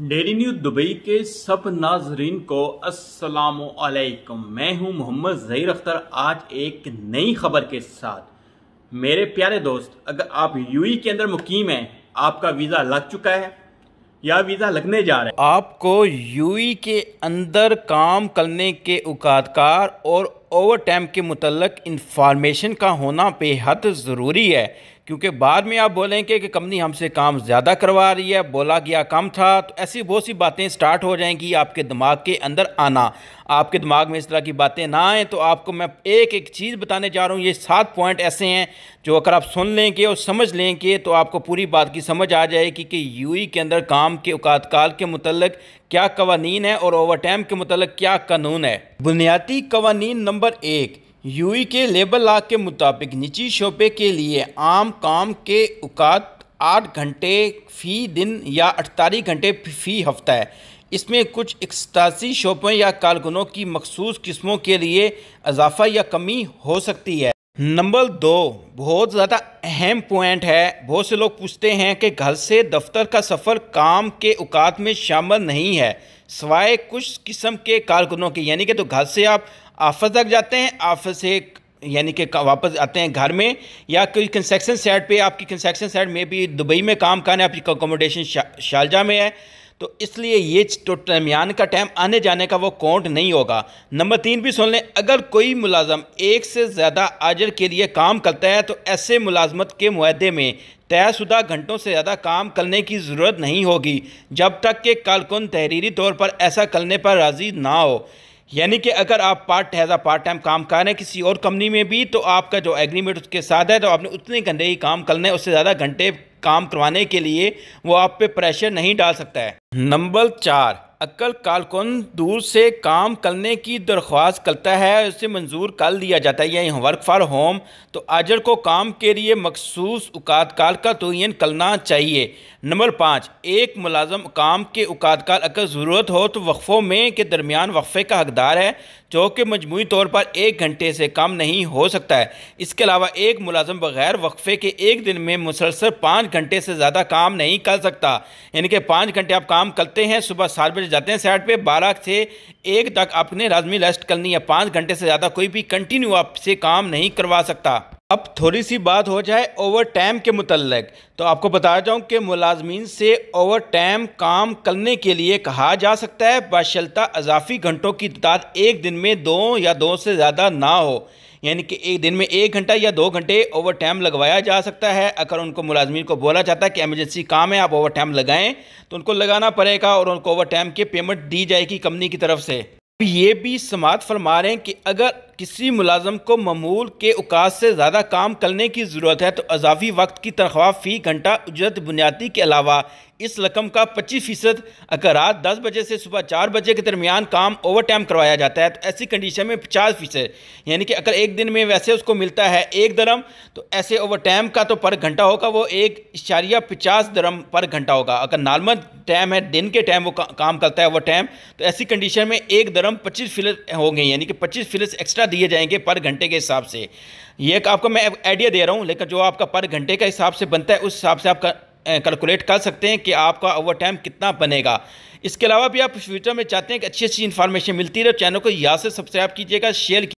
daily news Dubai के सब नाजरीन को अस्सलाम वालेकुम मैं हूं मोहम्मद जही अख्तर आज एक नई खबर के साथ मेरे प्यारे दोस्त अगर आप यूई के अंदर मुकीम हैं आपका वीज़ा लग चुका है या वीज़ा लगने जा रहा है आपको यूई के अंदर काम करने के उकादकार और ओवर टाइम के मतलब इंफॉर्मेशन का होना बेहद ज़रूरी है क्योंकि बाद में आप बोलेंगे कि कंपनी हमसे काम ज़्यादा करवा रही है बोला गया कम था तो ऐसी बहुत सी बातें स्टार्ट हो जाएंगी आपके दिमाग के अंदर आना आपके दिमाग में इस तरह की बातें ना आएँ तो आपको मैं एक एक चीज़ बताने जा रहा हूँ ये सात पॉइंट ऐसे हैं जो अगर आप सुन लेंगे और समझ लेंगे तो आपको पूरी बात की समझ आ जाएगी कि यू e के अंदर काम के उकातकाल के मतलब क्या कवानीन है और ओवर टाइम के मतलब क्या कानून है बुनियादी कवानीन नंबर एक यूई के लेबर लॉ के मुताबिक निजी शोबे के लिए आम काम के औकात आठ घंटे फ़ी दिन या अठतालीस घंटे फ़ी हफ्ता है इसमें कुछ इकतासी शोबों या कारकुनों की मखसूस किस्मों के लिए इजाफा या कमी हो सकती है नंबर दो बहुत ज़्यादा अहम पॉइंट है बहुत से लोग पूछते हैं कि घर से दफ्तर का सफ़र काम के औकात में शामिल नहीं है सवाए कुछ किस्म के कारकुनों के यानी कि तो घर से आप ऑफिस तक जाते हैं ऑफिस से यानी कि वापस आते हैं घर में या कोई कंस्ट्रक्शन साइड पे आपकी कंस्ट्रक्शन साइड में भी दुबई में काम करना आपकी अकोमोडेशन शारजा में है तो इसलिए ये तो दरमियान का टाइम आने जाने का वो काउंट नहीं होगा नंबर तीन भी सुन लें अगर कोई मुलाजम एक से ज़्यादा आजर के लिए काम करता है तो ऐसे मुलाजमत के माहे में तयशुदा घंटों से ज़्यादा काम करने की ज़रूरत नहीं होगी जब तक कि कलकुन तहरीरी तौर पर ऐसा करने पर राज़ी ना हो यानी कि अगर आप पार्ट एज पार्ट टाइम काम कर रहे हैं किसी और कंपनी में भी तो आपका जो एग्रीमेंट उसके साथ है तो आपने उतने घंटे ही काम करना है उससे ज़्यादा घंटे काम करवाने के लिए वो आप पे प्रेशर नहीं डाल सकता है नंबर चार अक्ल कालकुन दूर से काम करने की दरख्वास्त करता है उसे मंजूर कर दिया जाता है यानी वर्क फॉर होम तो आजर को काम के लिए मखसूस उकात काल का तयन करना चाहिए नंबर पाँच एक मुलाजम काम के उकात काल अगर ज़रूरत हो तो वक्फ़ों में के दरमियान वक्फ़े का हकदार है जो कि मजमू तौर पर एक घंटे से कम नहीं हो सकता है इसके अलावा एक मुलाजम बग़ैर वक्फ़े के एक दिन में मुसलसल पाँच घंटे से ज़्यादा काम नहीं कर सकता यानी कि पाँच घंटे आप काम करते हैं सुबह सात बजे जाते हैं साइड पे बारह से एक तक अपने राज्य रेस्ट करनी है पाँच घंटे से ज़्यादा कोई भी कंटिन्यू आपसे काम नहीं करवा सकता अब थोड़ी सी बात हो जाए ओवर टाइम के मुतलक तो आपको बताया जाऊँ कि मुलाजमीन से ओवर टाइम काम करने के लिए कहा जा सकता है बाशलता अजाफी घंटों की तादाद एक दिन में दो या दो से ज़्यादा ना हो यानी कि एक दिन में एक घंटा या दो घंटे ओवर टाइम लगवाया जा सकता है अगर उनको मुलाजमीन को बोला जाता है कि एमरजेंसी काम है आप ओवर टाइम लगाएं तो उनको लगाना पड़ेगा और उनको ओवर टाइम की पेमेंट दी जाएगी कंपनी की तरफ से ये भी समात फरमा रहे हैं कि अगर किसी मुलाजम को ममूल के उकाज से ज़्यादा काम करने की ज़रूरत है तो अजाफी वक्त की तनख्वाह फ़ी घंटा उजरत बुनियादी के अलावा इस रकम का पच्चीस फ़ीसद अगर रात दस बजे से सुबह चार बजे के दरमियान काम ओवर टाइम करवाया जाता है तो ऐसी कंडीशन में पचास फ़ीसद यानी कि अगर एक दिन में वैसे उसको मिलता है एक दरम तो ऐसे ओवर टाइम का तो पर घंटा होगा वो एक इशारिया पचास दरम पर घंटा होगा अगर नॉर्मल टाइम है दिन के टाइम वो का, काम करता है ओवर टाइम तो ऐसी कंडीशन में एक दरम पच्चीस फीसद हो गई यानी कि पच्चीस फीसद एक्स्ट्रा दिए जाएंगे पर घंटे के हिसाब से ये आपको मैं आइडिया दे रहा हूँ लेकिन जो आपका पर घंटे का हिसाब से बनता है उस हिसाब से आप कैलकुलेट कर सकते हैं कि आपका ओवर टाइम कितना बनेगा इसके अलावा भी आप फ्यूचर में चाहते हैं कि अच्छी अच्छी इन्फॉर्मेशन मिलती रहे चैनल तो को यहाँ से सब्सक्राइब कीजिएगा शेयर